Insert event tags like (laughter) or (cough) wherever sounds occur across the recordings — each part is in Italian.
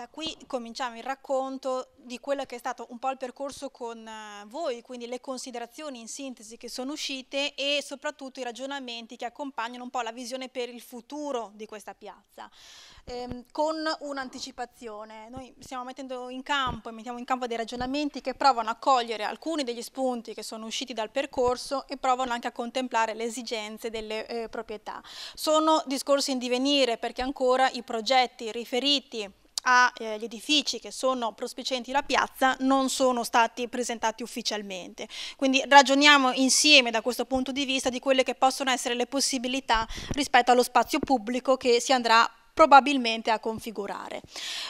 da qui cominciamo il racconto di quello che è stato un po' il percorso con eh, voi, quindi le considerazioni in sintesi che sono uscite e soprattutto i ragionamenti che accompagnano un po' la visione per il futuro di questa piazza, ehm, con un'anticipazione. Noi stiamo mettendo in campo e mettiamo in campo dei ragionamenti che provano a cogliere alcuni degli spunti che sono usciti dal percorso e provano anche a contemplare le esigenze delle eh, proprietà. Sono discorsi in divenire perché ancora i progetti riferiti agli eh, edifici che sono prospicienti la piazza non sono stati presentati ufficialmente. Quindi ragioniamo insieme da questo punto di vista di quelle che possono essere le possibilità rispetto allo spazio pubblico che si andrà probabilmente a configurare.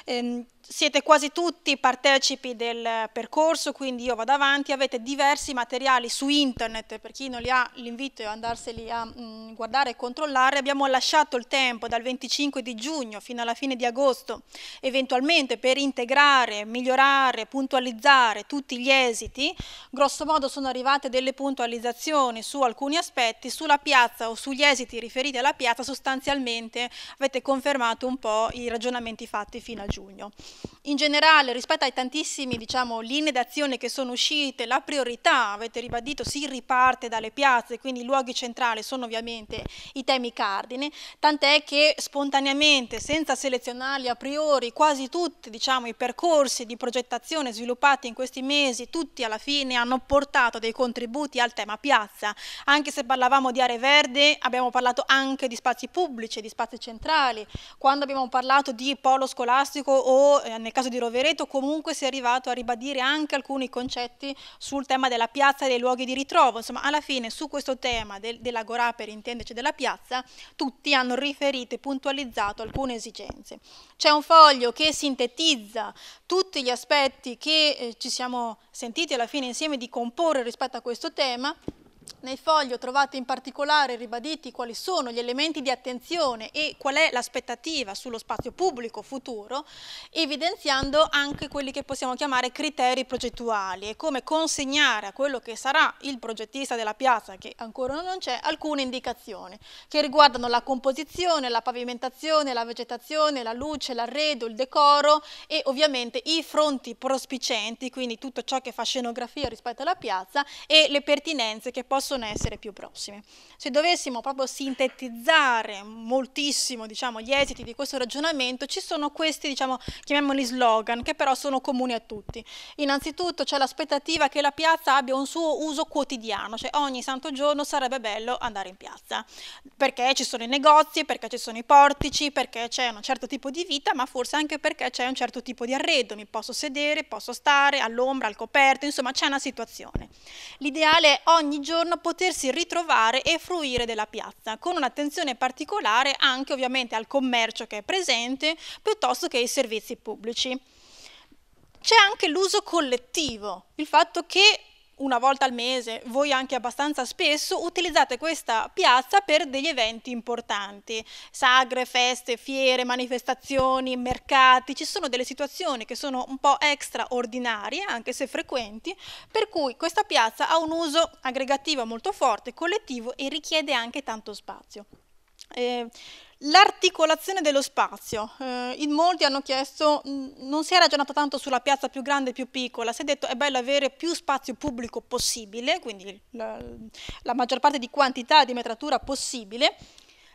Ehm, siete quasi tutti partecipi del percorso, quindi io vado avanti, avete diversi materiali su internet, per chi non li ha l'invito è andarseli a mh, mm, guardare e controllare, abbiamo lasciato il tempo dal 25 di giugno fino alla fine di agosto, eventualmente per integrare, migliorare, puntualizzare tutti gli esiti, grosso modo sono arrivate delle puntualizzazioni su alcuni aspetti, sulla piazza o sugli esiti riferiti alla piazza sostanzialmente avete confermato un po' i ragionamenti fatti fino a giugno in generale rispetto ai tantissimi diciamo, linee d'azione che sono uscite, la priorità, avete ribadito, si riparte dalle piazze, quindi i luoghi centrali sono ovviamente i temi cardine, tant'è che spontaneamente, senza selezionarli a priori, quasi tutti diciamo, i percorsi di progettazione sviluppati in questi mesi, tutti alla fine hanno portato dei contributi al tema piazza, anche se parlavamo di aree verde abbiamo parlato anche di spazi pubblici, di spazi centrali, quando abbiamo parlato di polo scolastico o eh, nel caso di Rovereto comunque si è arrivato a ribadire anche alcuni concetti sul tema della piazza e dei luoghi di ritrovo, insomma alla fine su questo tema del, dell'agorà per intenderci della piazza tutti hanno riferito e puntualizzato alcune esigenze. C'è un foglio che sintetizza tutti gli aspetti che eh, ci siamo sentiti alla fine insieme di comporre rispetto a questo tema nei fogli trovate in particolare ribaditi quali sono gli elementi di attenzione e qual è l'aspettativa sullo spazio pubblico futuro, evidenziando anche quelli che possiamo chiamare criteri progettuali e come consegnare a quello che sarà il progettista della piazza, che ancora non c'è, alcune indicazioni che riguardano la composizione, la pavimentazione, la vegetazione, la luce, l'arredo, il decoro e ovviamente i fronti prospicenti, quindi tutto ciò che fa scenografia rispetto alla piazza e le pertinenze che possono possono essere più prossime. Se dovessimo proprio sintetizzare moltissimo diciamo, gli esiti di questo ragionamento, ci sono questi, diciamo, chiamiamoli slogan, che però sono comuni a tutti. Innanzitutto c'è l'aspettativa che la piazza abbia un suo uso quotidiano, cioè ogni santo giorno sarebbe bello andare in piazza, perché ci sono i negozi, perché ci sono i portici, perché c'è un certo tipo di vita, ma forse anche perché c'è un certo tipo di arredo, mi posso sedere, posso stare all'ombra, al coperto, insomma c'è una situazione. L'ideale è ogni giorno potersi ritrovare e fruire della piazza, con un'attenzione particolare anche ovviamente al commercio che è presente, piuttosto che ai servizi pubblici. C'è anche l'uso collettivo, il fatto che una volta al mese, voi anche abbastanza spesso, utilizzate questa piazza per degli eventi importanti, sagre, feste, fiere, manifestazioni, mercati, ci sono delle situazioni che sono un po' extraordinarie, anche se frequenti, per cui questa piazza ha un uso aggregativo molto forte, collettivo e richiede anche tanto spazio. Eh, L'articolazione dello spazio. Eh, in molti hanno chiesto, non si è ragionato tanto sulla piazza più grande e più piccola, si è detto è bello avere più spazio pubblico possibile, quindi la, la maggior parte di quantità di metratura possibile,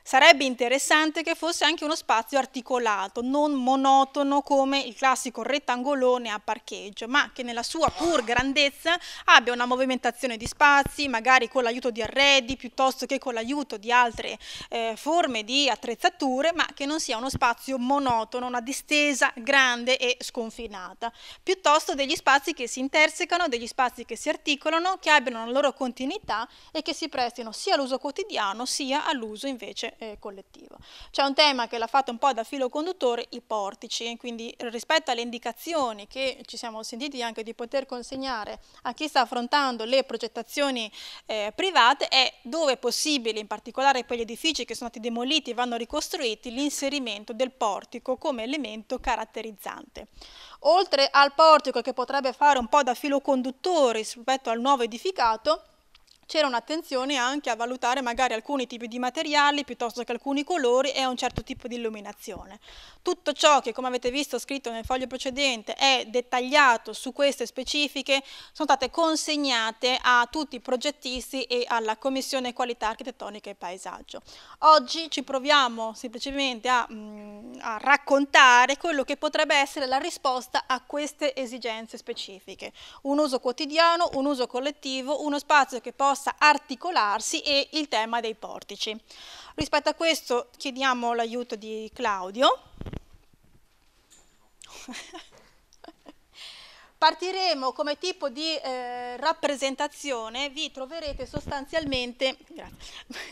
Sarebbe interessante che fosse anche uno spazio articolato, non monotono come il classico rettangolone a parcheggio, ma che nella sua pur grandezza abbia una movimentazione di spazi, magari con l'aiuto di arredi piuttosto che con l'aiuto di altre eh, forme di attrezzature, ma che non sia uno spazio monotono, una distesa grande e sconfinata, piuttosto degli spazi che si intersecano, degli spazi che si articolano, che abbiano la loro continuità e che si prestino sia all'uso quotidiano sia all'uso invece rete eh, collettiva. C'è un tema che l'ha fatto un po' da filo conduttore, i portici, quindi rispetto alle indicazioni che ci siamo sentiti anche di poter consegnare a chi sta affrontando le progettazioni eh, private è dove è possibile, in particolare per gli edifici che sono stati demoliti e vanno ricostruiti, l'inserimento del portico come elemento caratterizzante. Oltre al portico che potrebbe fare un po' da filo conduttore rispetto al nuovo edificato, c'era un'attenzione anche a valutare magari alcuni tipi di materiali piuttosto che alcuni colori e un certo tipo di illuminazione. Tutto ciò che come avete visto scritto nel foglio precedente è dettagliato su queste specifiche sono state consegnate a tutti i progettisti e alla Commissione Qualità Architettonica e Paesaggio. Oggi ci proviamo semplicemente a, mh, mm, a raccontare quello che potrebbe essere la risposta a queste esigenze specifiche. Un uso quotidiano, un uso collettivo, uno spazio che possa possa articolarsi e il tema dei portici. Rispetto a questo chiediamo l'aiuto di Claudio. Partiremo come tipo di eh, rappresentazione, vi troverete, (laughs)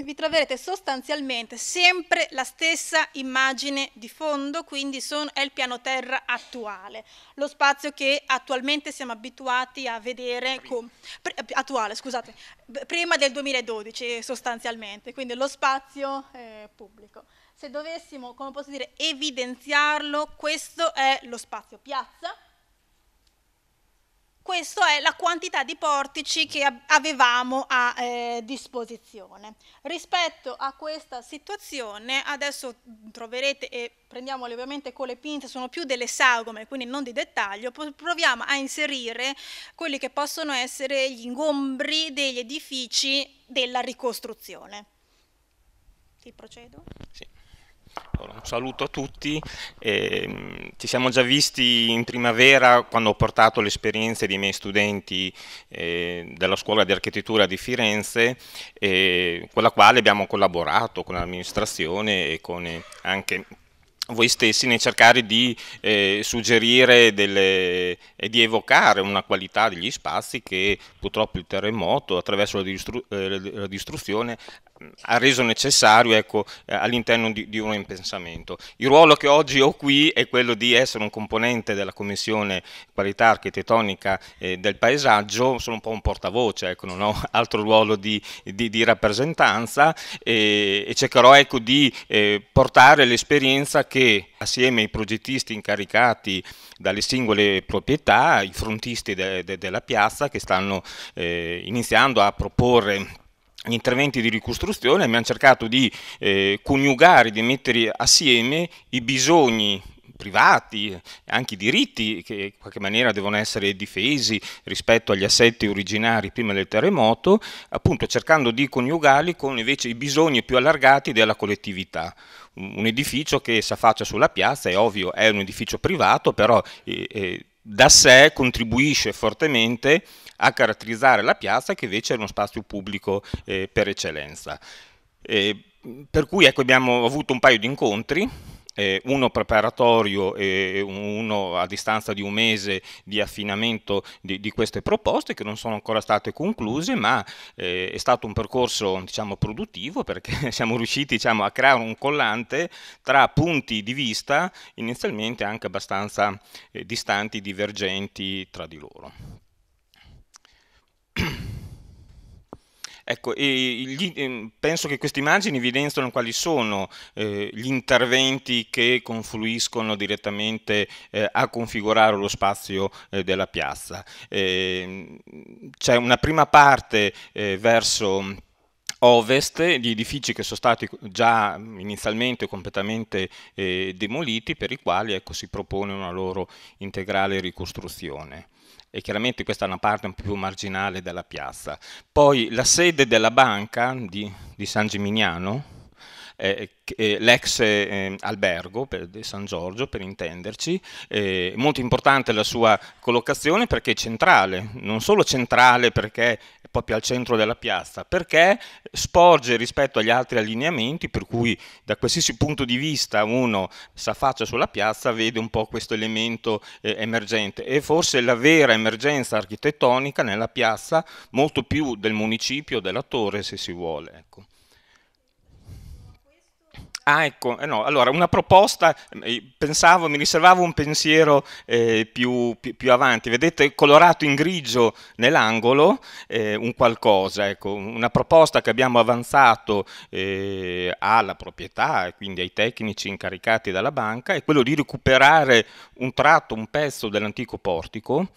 vi troverete sostanzialmente sempre la stessa immagine di fondo, quindi sono, è il piano terra attuale, lo spazio che attualmente siamo abituati a vedere com, pre, eh, attuale, scusate, prima del 2012 sostanzialmente, quindi lo spazio eh, pubblico se dovessimo, come posso dire, evidenziarlo, questo è lo spazio piazza, questa è la quantità di portici che avevamo a eh, disposizione. Rispetto a questa situazione, adesso troverete, e prendiamole ovviamente con le pinze, sono più delle sagome, quindi non di dettaglio, proviamo a inserire quelli che possono essere gli ingombri degli edifici della ricostruzione. Ti procedo? Sì un saluto a tutti, eh, ci siamo già visti in primavera quando ho portato le esperienze dei miei studenti eh, della scuola di architettura di Firenze, eh, con la quale abbiamo collaborato con l'amministrazione e con eh, anche voi stessi nel cercare di eh, suggerire delle, e di evocare una qualità degli spazi che purtroppo il terremoto attraverso la, distru eh, la distruzione ha reso necessario ecco, eh, all'interno di, di, un ripensamento. Il ruolo che oggi ho qui è quello di essere un componente della Commissione Qualità Architettonica eh, del Paesaggio, sono un po' un portavoce, ecco, non ho (laughs) altro ruolo di, di, di rappresentanza e, e cercherò ecco, di eh, portare l'esperienza che assieme ai progettisti incaricati dalle singole proprietà, i frontisti de, de, della piazza che stanno eh, iniziando a proporre gli interventi di ricostruzione, abbiamo cercato di eh, coniugare, di mettere assieme i bisogni privati, anche i diritti che in qualche maniera devono essere difesi rispetto agli assetti originari prima del terremoto, appunto cercando di coniugarli con invece i bisogni più allargati della collettività. Un edificio che si affaccia sulla piazza, è ovvio, è un edificio privato, però eh, eh da sé contribuisce fortemente a caratterizzare la piazza che invece è uno spazio pubblico eh, per eccellenza. Eh, per cui ecco, abbiamo avuto un paio di incontri eh, uno preparatorio e uno a distanza di un mese di affinamento di, di queste proposte che non sono ancora state concluse, ma eh, è stato un percorso diciamo, produttivo perché (laughs) siamo riusciti diciamo, a creare un collante tra punti di vista inizialmente anche abbastanza eh, distanti, divergenti tra di loro. Ecco, gli, ehm, penso che queste immagini evidenziano quali sono eh, gli interventi che confluiscono direttamente eh, a configurare lo spazio eh, della piazza. Ehm, c'è una prima parte eh, verso ovest di edifici che sono stati già inizialmente completamente eh, demoliti per i quali ecco, si propone una loro integrale ricostruzione e chiaramente questa è una parte un po' più marginale della piazza. Poi la sede della banca di, di San Gimignano, eh, eh, l'ex eh, albergo per, di San Giorgio, per intenderci. Eh, molto importante la sua collocazione perché è centrale, non solo centrale perché proprio al centro della piazza, perché sporge rispetto agli altri allineamenti, per cui da qualsiasi punto di vista uno si affaccia sulla piazza vede un po' questo elemento eh, emergente e forse la vera emergenza architettonica nella piazza molto più del municipio, della torre se si vuole. Ecco. Ah, ecco, eh, no, allora una proposta, eh, pensavo, mi riservavo un pensiero eh, più, più, più, avanti, vedete colorato in grigio nell'angolo eh, un qualcosa, ecco, una proposta che abbiamo avanzato eh, alla proprietà e quindi ai tecnici incaricati dalla banca è quello di recuperare un tratto, un pezzo dell'antico portico,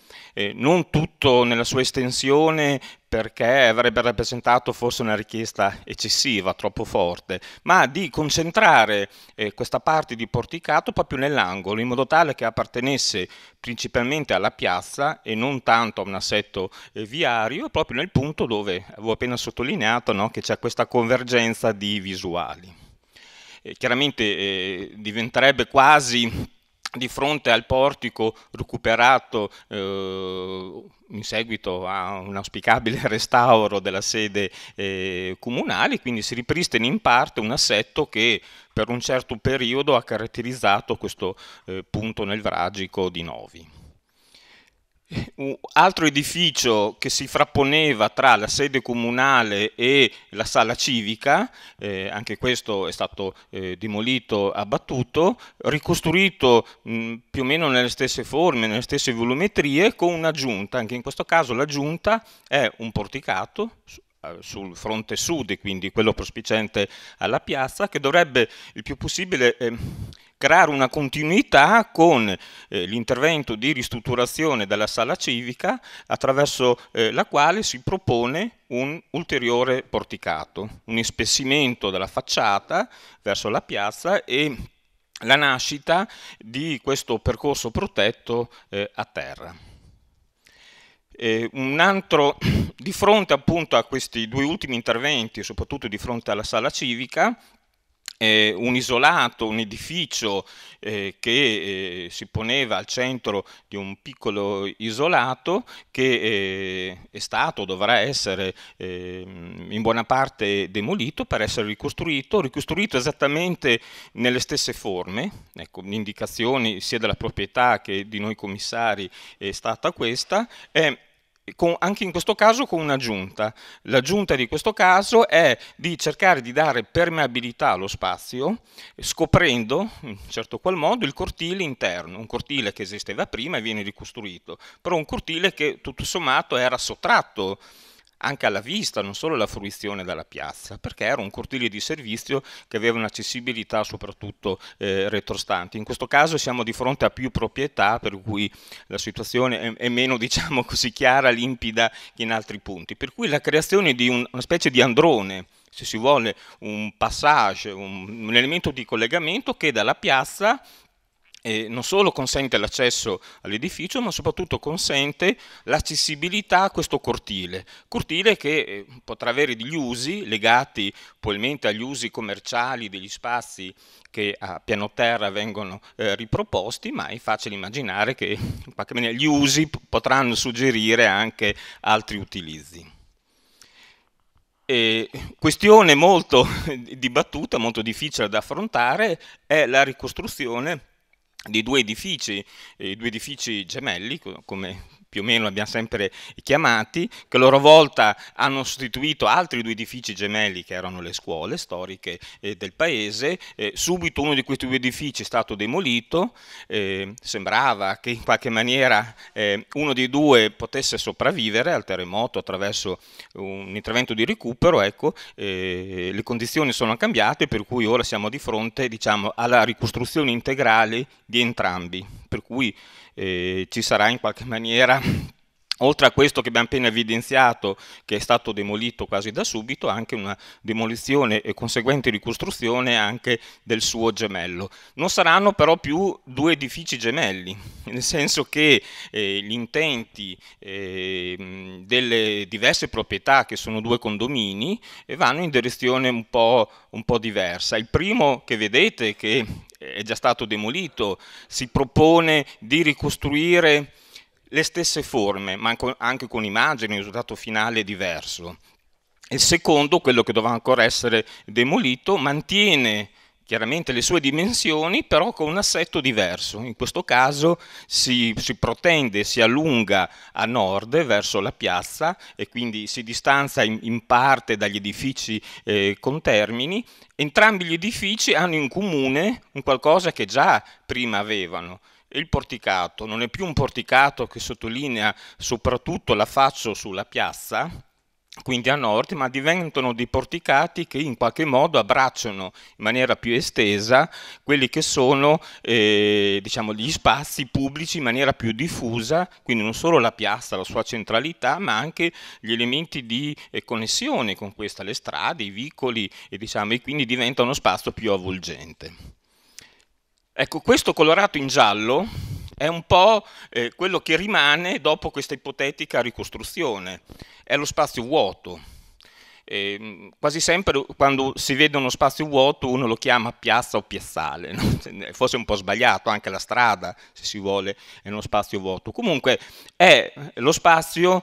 non tutto nella sua estensione perché avrebbe rappresentato forse una richiesta eccessiva, troppo forte, ma di concentrare eh, questa parte di porticato proprio nell'angolo, in modo tale che appartenesse principalmente alla piazza e non tanto a un assetto eh, viario, proprio nel punto dove avevo appena sottolineato no, che c'è questa convergenza di visuali. Eh, chiaramente diventerebbe quasi di fronte al portico recuperato eh, in seguito a un auspicabile (laughs) restauro della sede eh, comunale, quindi si ripristina in parte un assetto che per un certo periodo ha caratterizzato questo eh, punto nelvragico di Novi. (laughs) un altro edificio che si frapponeva tra la sede comunale e la sala civica, eh, anche questo è stato eh, demolito, abbattuto, ricostruito mh, mm, più o meno nelle stesse forme, nelle stesse volumetrie, con un'aggiunta, anche in questo caso l'aggiunta è un porticato eh, sul fronte sud, quindi quello prospiciente alla piazza, che dovrebbe il più possibile... Eh, creare una continuità con eh, l'intervento di ristrutturazione della sala civica attraverso eh, la quale si propone un ulteriore porticato, un ispessimento della facciata verso la piazza e la nascita di questo percorso protetto eh, a terra. Eh, un altro, di fronte appunto a questi due ultimi interventi, soprattutto di fronte alla sala civica, eh, un isolato, un edificio eh, che eh, si poneva al centro di un piccolo isolato che eh, è stato, dovrà essere ehm, in buona parte demolito per essere ricostruito, ricostruito esattamente nelle stesse forme, ecco, indicazioni sia della proprietà che di noi commissari è stata questa, e con, anche in questo caso con un'aggiunta. L'aggiunta di questo caso è di cercare di dare permeabilità allo spazio scoprendo in certo qual modo il cortile interno, un cortile che esisteva prima e viene ricostruito, però un cortile che tutto sommato era sottratto anche alla vista, non solo alla fruizione dalla piazza, perché era un cortile di servizio che aveva un'accessibilità soprattutto eh, retrostante. In questo caso siamo di fronte a più proprietà, per cui la situazione è, è meno, (laughs) diciamo così, chiara, limpida che in altri punti. Per cui la creazione di un, una specie di androne, se si vuole, un passage, un, un elemento di collegamento che dalla piazza eh, non solo consente l'accesso all'edificio, ma soprattutto consente l'accessibilità a questo cortile. Cortile che eh, potrà avere degli usi legati probabilmente agli usi commerciali degli spazi che a piano terra vengono eh, riproposti, ma è facile immaginare che in qualche maniera gli usi potranno suggerire anche altri utilizzi. E questione molto (laughs) dibattuta, molto difficile da affrontare, è la ricostruzione di due edifici, eh, due edifici gemelli, come più o meno li abbiamo sempre chiamati, che a loro volta hanno sostituito altri due edifici gemelli che erano le scuole storiche eh, del paese. Eh, subito uno di questi due edifici è stato demolito, eh, sembrava che in qualche maniera eh, uno dei due potesse sopravvivere al terremoto attraverso un intervento di recupero, ecco, le condizioni sono cambiate per cui ora siamo di fronte diciamo, alla ricostruzione integrale di entrambi, per cui eh, ci sarà in qualche maniera Oltre a questo che abbiamo appena evidenziato, che è stato demolito quasi da subito, anche una demolizione e conseguente ricostruzione anche del suo gemello. Non saranno però più due edifici gemelli, nel senso che eh, gli intenti eh, delle diverse proprietà, che sono due condomini, eh, vanno in direzione un po', un po' diversa. Il primo che vedete, che è già stato demolito, si propone di ricostruire le stesse forme, ma anche con immagini, il risultato finale è diverso. Il secondo, quello che doveva ancora essere demolito, mantiene chiaramente le sue dimensioni, però con un assetto diverso. In questo caso si, si, protende, si allunga a nord verso la piazza e quindi si distanza in, in parte dagli edifici eh, contermini. Entrambi gli edifici hanno in comune un qualcosa che già prima avevano, il porticato non è più un porticato che sottolinea soprattutto l'affaccio sulla piazza, quindi a nord, ma diventano dei porticati che in qualche modo abbracciano in maniera più estesa quelli che sono eh, diciamo, gli spazi pubblici in maniera più diffusa, quindi non solo la piazza, la sua centralità, ma anche gli elementi di eh, connessione con questa, le strade, i vicoli, e, diciamo, e quindi diventa uno spazio più avvolgente. Ecco, questo colorato in giallo è un po' eh, quello che rimane dopo questa ipotetica ricostruzione, è lo spazio vuoto. E, ehm, quasi sempre quando si vede uno spazio vuoto uno lo chiama piazza o piazzale, no? forse è un po' sbagliato anche la strada se si vuole è uno spazio vuoto, comunque è lo spazio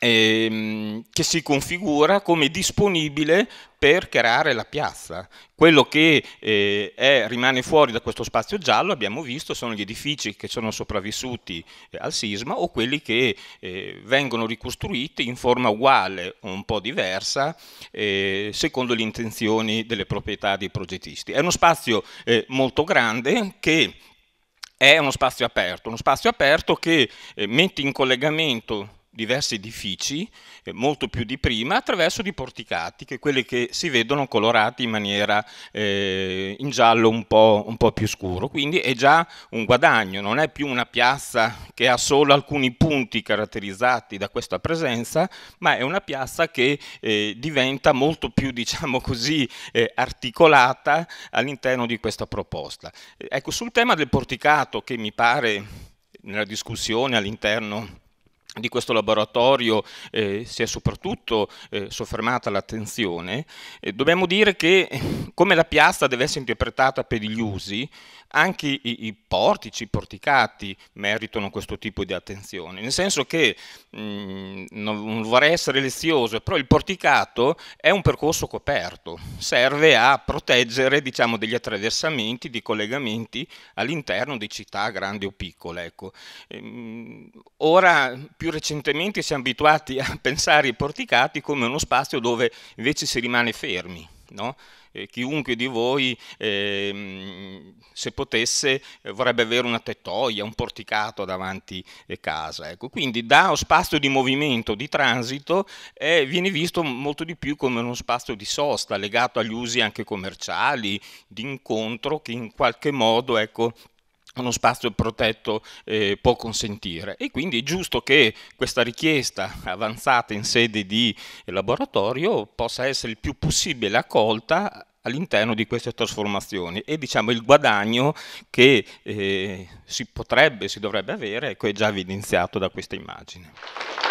ehm, che si configura come disponibile per creare la piazza. Quello che eh, è, rimane fuori da questo spazio giallo, abbiamo visto, sono gli edifici che sono sopravvissuti eh, al sisma o quelli che eh, vengono ricostruiti in forma uguale o un po' diversa eh, secondo le intenzioni delle proprietà dei progettisti. È uno spazio eh, molto grande che è uno spazio aperto, uno spazio aperto che eh, mette in collegamento diversi edifici, eh, molto più di prima, attraverso di porticati, che quelli che si vedono colorati in maniera eh, in giallo un po', un po' più scuro. Quindi è già un guadagno, non è più una piazza che ha solo alcuni punti caratterizzati da questa presenza, ma è una piazza che eh, diventa molto più, (laughs) diciamo così, eh, articolata all'interno di questa proposta. Ecco, sul tema del porticato che mi pare nella discussione all'interno di questo laboratorio eh, si è soprattutto eh, soffermata l'attenzione, eh, dobbiamo dire che eh, come la piazza deve essere interpretata per gli usi, anche i, i portici, i porticati meritano questo tipo di attenzione, nel senso che mh, mm, non vorrei essere lezioso, però il porticato è un percorso coperto, serve a proteggere diciamo, degli attraversamenti, di collegamenti all'interno di città grandi o piccole. Ecco. Ehm, ora più recentemente siamo abituati a (laughs) pensare ai porticati come uno spazio dove invece si rimane fermi No? Eh, chiunque di voi, eh, se potesse, eh, vorrebbe avere una tettoia, un porticato davanti a eh, casa. Ecco. Quindi da spazio di movimento, di transito, eh, viene visto molto di più come uno spazio di sosta, legato agli usi anche commerciali, di incontro, che in qualche modo ecco, uno spazio protetto eh, può consentire e quindi è giusto che questa richiesta avanzata in sede di laboratorio possa essere il più possibile accolta all'interno di queste trasformazioni e diciamo il guadagno che eh, si potrebbe, si dovrebbe avere, ecco è già evidenziato da questa immagine.